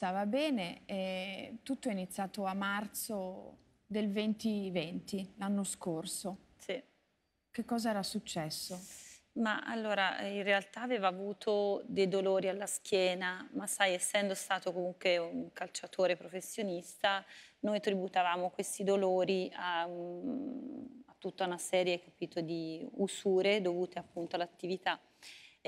stava bene e tutto è iniziato a marzo del 2020, l'anno scorso. Sì. Che cosa era successo? Ma allora, eh, in realtà aveva avuto dei dolori alla schiena, ma sai, essendo stato comunque un calciatore professionista, noi tributavamo questi dolori a, mm, a tutta una serie capito, di usure dovute appunto all'attività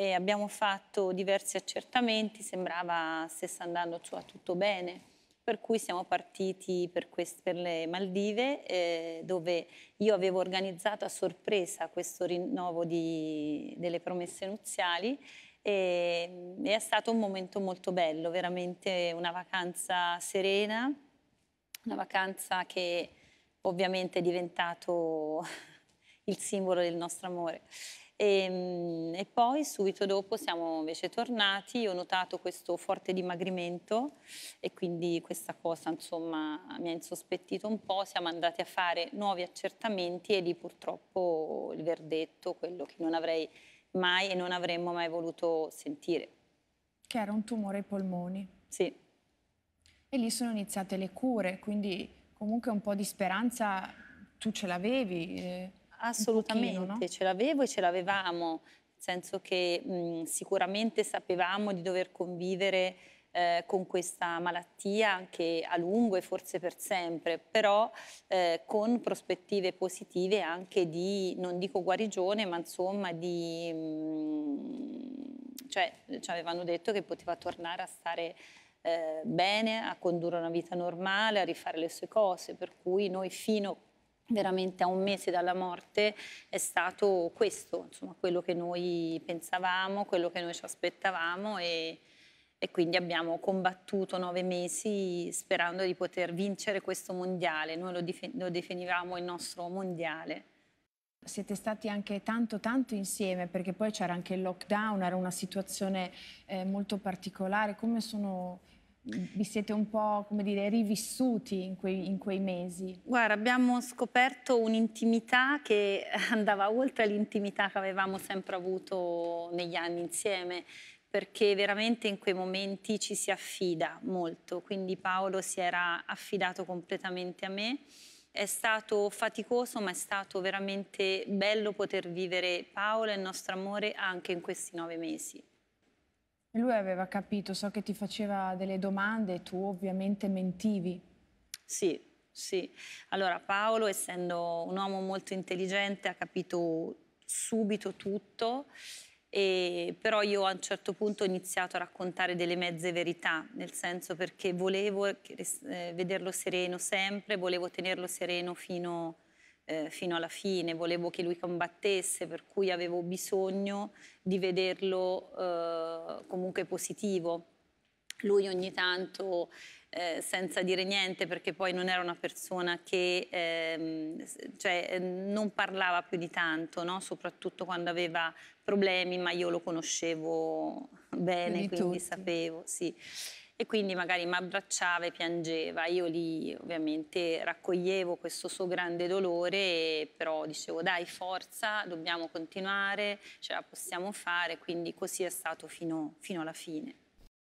e abbiamo fatto diversi accertamenti, sembrava stesse andando cioè, tutto bene. Per cui siamo partiti per, quest- per le Maldive, eh, dove io avevo organizzato a sorpresa questo rinnovo di, delle promesse nuziali e, è stato un momento molto bello, veramente una vacanza serena, una vacanza che ovviamente è diventato il simbolo del nostro amore. E, ehm, e, poi subito dopo siamo invece tornati, ho notato questo forte dimagrimento e quindi questa cosa insomma mi ha insospettito un po', siamo andati a fare nuovi accertamenti e lì purtroppo il verdetto, quello che non avrei mai e non avremmo mai voluto sentire. Che era un tumore ai polmoni. Sì. E lì sono iniziate le cure, quindi comunque un po' di speranza tu ce l'avevi. Eh. Assolutamente, pochino, no? ce l'avevo e ce l'avevamo, nel senso che mh, sicuramente sapevamo di dover convivere eh, con questa malattia anche a lungo e forse per sempre, però eh, con prospettive positive anche di, non dico guarigione, ma insomma di... Mh, cioè ci avevano detto che poteva tornare a stare eh, bene, a condurre una vita normale, a rifare le sue cose, per cui noi fino a veramente a un mese dalla morte è stato questo, insomma, quello che noi pensavamo, quello che noi ci aspettavamo e, e quindi abbiamo combattuto nove mesi sperando di poter vincere questo mondiale, noi lo, lo definivamo il nostro mondiale. Siete stati anche tanto tanto insieme perché poi c'era anche il lockdown, era una situazione eh, molto particolare, come sono vi siete un po', come dire, rivissuti in quei, in quei mesi? Guarda, abbiamo scoperto un'intimità che andava oltre l'intimità che avevamo sempre avuto negli anni insieme, perché veramente in quei momenti ci si affida molto, quindi Paolo si era affidato completamente a me. È stato faticoso, ma è stato veramente bello poter vivere Paolo e il nostro amore anche in questi nove mesi lui aveva capito, so che ti faceva delle domande e tu ovviamente mentivi. Sì, sì. Allora Paolo, essendo un uomo molto intelligente, ha capito subito tutto, e, però io a un certo punto ho iniziato a raccontare delle mezze verità, nel senso perché volevo eh, vederlo sereno sempre, volevo tenerlo sereno fino a eh, fino alla fine, volevo che lui combattesse, per cui avevo bisogno di vederlo eh, comunque positivo. Lui ogni tanto, eh, senza dire niente, perché poi non era una persona che ehm, cioè, eh, non parlava più di tanto, no? soprattutto quando aveva problemi, ma io lo conoscevo bene, quindi, quindi sapevo. Sì e quindi magari mi abbracciava e piangeva. Io lì ovviamente raccoglievo questo suo grande dolore, però dicevo dai forza, dobbiamo continuare, ce la possiamo fare, quindi così è stato fino, fino alla fine.